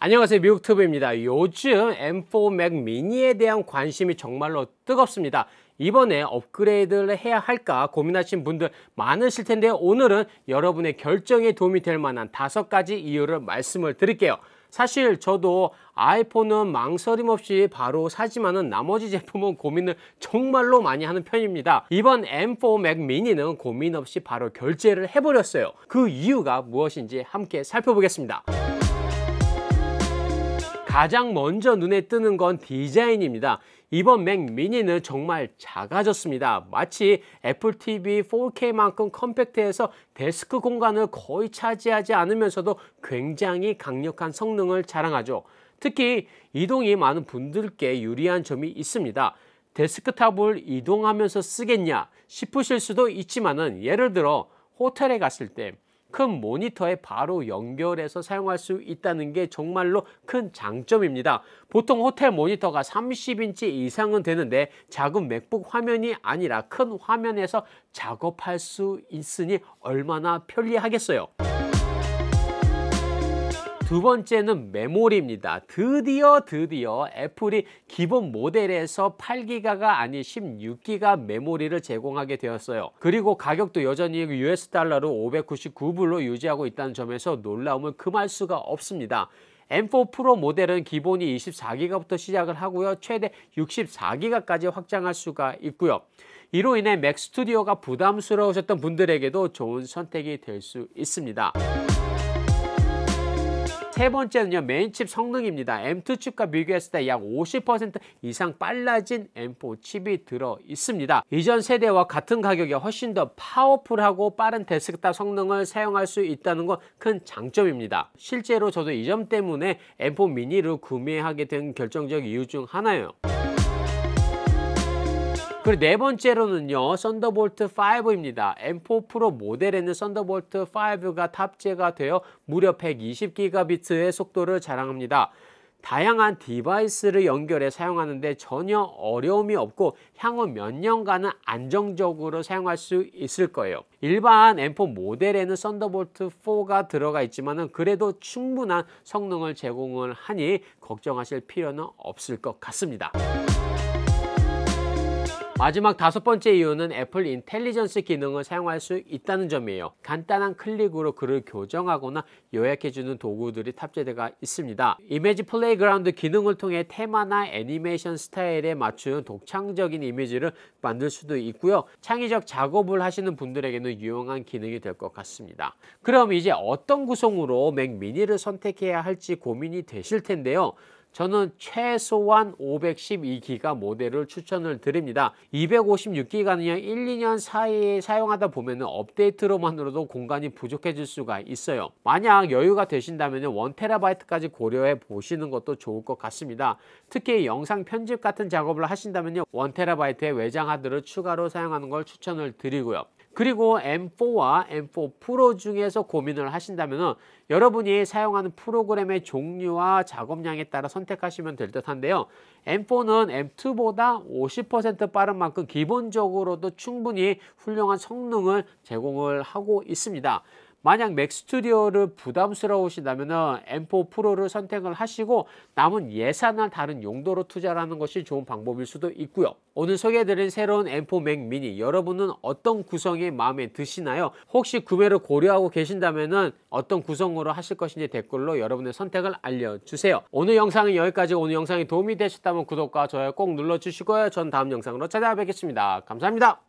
안녕하세요 미국튜브입니다 요즘 M4 맥 미니에 대한 관심이 정말로 뜨겁습니다 이번에 업그레이드를 해야 할까 고민하신 분들 많으실 텐데 요 오늘은 여러분의 결정에 도움이 될 만한 다섯 가지 이유를 말씀을 드릴게요 사실 저도 아이폰은 망설임 없이 바로 사지만은 나머지 제품은 고민을 정말로 많이 하는 편입니다. 이번 M4 맥 미니는 고민 없이 바로 결제를 해버렸어요. 그 이유가 무엇인지 함께 살펴보겠습니다. 가장 먼저 눈에 뜨는 건 디자인입니다. 이번 맥 미니는 정말 작아졌습니다. 마치 애플 TV 4K만큼 컴팩트해서 데스크 공간을 거의 차지하지 않으면서도 굉장히 강력한 성능을 자랑하죠. 특히 이동이 많은 분들께 유리한 점이 있습니다. 데스크탑을 이동하면서 쓰겠냐 싶으실 수도 있지만 예를 들어 호텔에 갔을 때큰 모니터에 바로 연결해서 사용할 수 있다는 게 정말로 큰 장점입니다. 보통 호텔 모니터가 30인치 이상은 되는데 작은 맥북 화면이 아니라 큰 화면에서 작업할 수 있으니 얼마나 편리하겠어요. 두 번째는 메모리입니다. 드디어 드디어 애플이 기본 모델에서 8기가가 아닌 16기가 메모리를 제공하게 되었어요. 그리고 가격도 여전히 US 달러로 599불로 유지하고 있다는 점에서 놀라움을 금할 수가 없습니다. M4 프로 모델은 기본이 24기가부터 시작을 하고요. 최대 64기가까지 확장할 수가 있고요. 이로 인해 맥 스튜디오가 부담스러우셨던 분들에게도 좋은 선택이 될 수 있습니다. 세 번째는요, 메인칩 성능입니다. M2 칩과 비교했을 때 약 50% 이상 빨라진 M4 칩이 들어 있습니다. 이전 세대와 같은 가격에 훨씬 더 파워풀하고 빠른 데스크탑 성능을 사용할 수 있다는 건 큰 장점입니다. 실제로 저도 이 점 때문에 M4 미니를 구매하게 된 결정적 이유 중 하나예요. 그리고 네 번째로는요. 썬더볼트 5입니다. M4 프로 모델에는 썬더볼트 5가 탑재가 되어 무려 120기가비트의 속도를 자랑합니다. 다양한 디바이스를 연결해 사용하는데 전혀 어려움이 없고 향후 몇 년간은 안정적으로 사용할 수 있을 거예요. 일반 M4 모델에는 썬더볼트 4가 들어가 있지만 그래도 충분한 성능을 제공을 하니 걱정하실 필요는 없을 것 같습니다. 마지막 다섯 번째 이유는 애플 인텔리전스 기능을 사용할 수 있다는 점이에요. 간단한 클릭으로 글을 교정하거나 요약해주는 도구들이 탑재되어 있습니다. 이미지 플레이그라운드 기능을 통해 테마나 애니메이션 스타일에 맞춘 독창적인 이미지를 만들 수도 있고요. 창의적 작업을 하시는 분들에게는 유용한 기능이 될 것 같습니다. 그럼 이제 어떤 구성으로 맥 미니를 선택해야 할지 고민이 되실 텐데요. 저는 최소한 512기가 모델을 추천을 드립니다. 256기가는요 1, 2년 사이에 사용하다 보면 업데이트로만으로도 공간이 부족해질 수가 있어요. 만약 여유가 되신다면 1TB까지 고려해 보시는 것도 좋을 것 같습니다. 특히 영상 편집 같은 작업을 하신다면 1TB의 외장 하드를 추가로 사용하는 걸 추천을 드리고요. 그리고 M4와 M4 프로 중에서 고민을 하신다면 여러분이 사용하는 프로그램의 종류와 작업량에 따라 선택하시면 될 듯한데요. M4는 M2보다 50% 빠른 만큼 기본적으로도 충분히 훌륭한 성능을 제공을 하고 있습니다. 만약 맥 스튜디오를 부담스러우신다면 M4 프로를 선택을 하시고 남은 예산을 다른 용도로 투자하는 것이 좋은 방법일 수도 있고요. 오늘 소개해드린 새로운 M4 맥 미니 여러분은 어떤 구성이 마음에 드시나요? 혹시 구매를 고려하고 계신다면 어떤 구성으로 하실 것인지 댓글로 여러분의 선택을 알려주세요. 오늘 영상은 여기까지 오늘 영상이 도움이 되셨다면 구독과 좋아요 꼭 눌러주시고요. 전 다음 영상으로 찾아뵙겠습니다. 감사합니다.